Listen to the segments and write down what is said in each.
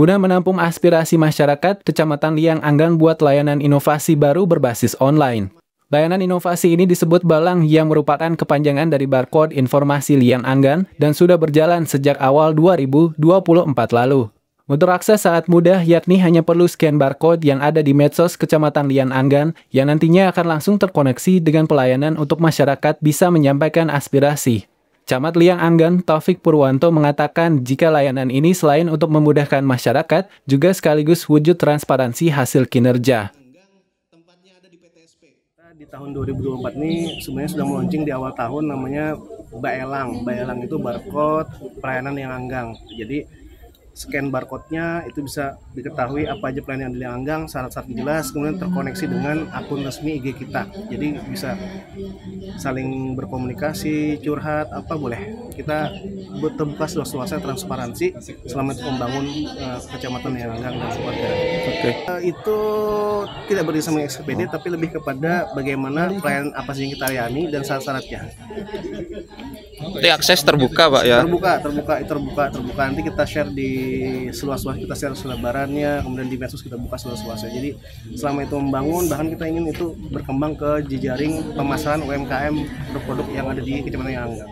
Guna menampung aspirasi masyarakat, Kecamatan Liang Anggang buat layanan inovasi baru berbasis online. Layanan inovasi ini disebut Balang yang merupakan kepanjangan dari barcode informasi Liang Anggang dan sudah berjalan sejak awal 2024 lalu. Untuk akses sangat mudah, yakni hanya perlu scan barcode yang ada di medsos Kecamatan Lian Anggan yang nantinya akan langsung terkoneksi dengan pelayanan untuk masyarakat bisa menyampaikan aspirasi. Camat Liang Anggan Taufik Purwanto mengatakan jika layanan ini selain untuk memudahkan masyarakat, juga sekaligus wujud transparansi hasil kinerja di tahun 2024 ini sebenarnya sudah meluncing di awal tahun namanya Baelang. Baelang itu barcode pelayanan yang anggang. Jadi scan barcode-nya itu bisa diketahui apa aja pelayanan yang dilanggang syarat-syarat jelas kemudian terkoneksi dengan akun resmi IG kita jadi bisa saling berkomunikasi curhat apa boleh kita terbuka seluas-luasnya transparansi selama itu membangun uh, kecamatan yang langgang dan sebagainya okay. uh, eh, itu tidak berdiri sama SPD tapi lebih kepada bagaimana pelayanan apa sih yang kita layani dan syarat-syaratnya itu akses terbuka pak ya terbuka terbuka terbuka terbuka nanti kita share di seluas-luas kita share selebarannya kemudian di medsos kita buka seluas-luasnya jadi selama itu membangun bahkan kita ingin itu berkembang ke jejaring pemasaran UMKM produk-produk yang ada di Kecamatan anggap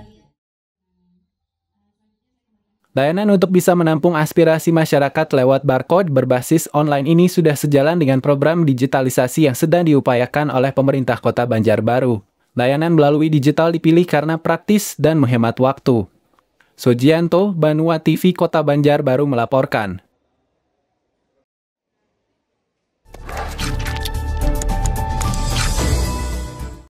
Layanan untuk bisa menampung aspirasi masyarakat lewat barcode berbasis online ini sudah sejalan dengan program digitalisasi yang sedang diupayakan oleh pemerintah kota Banjarbaru. Layanan melalui digital dipilih karena praktis dan menghemat waktu. Sojianto, Banua TV Kota Banjar baru melaporkan.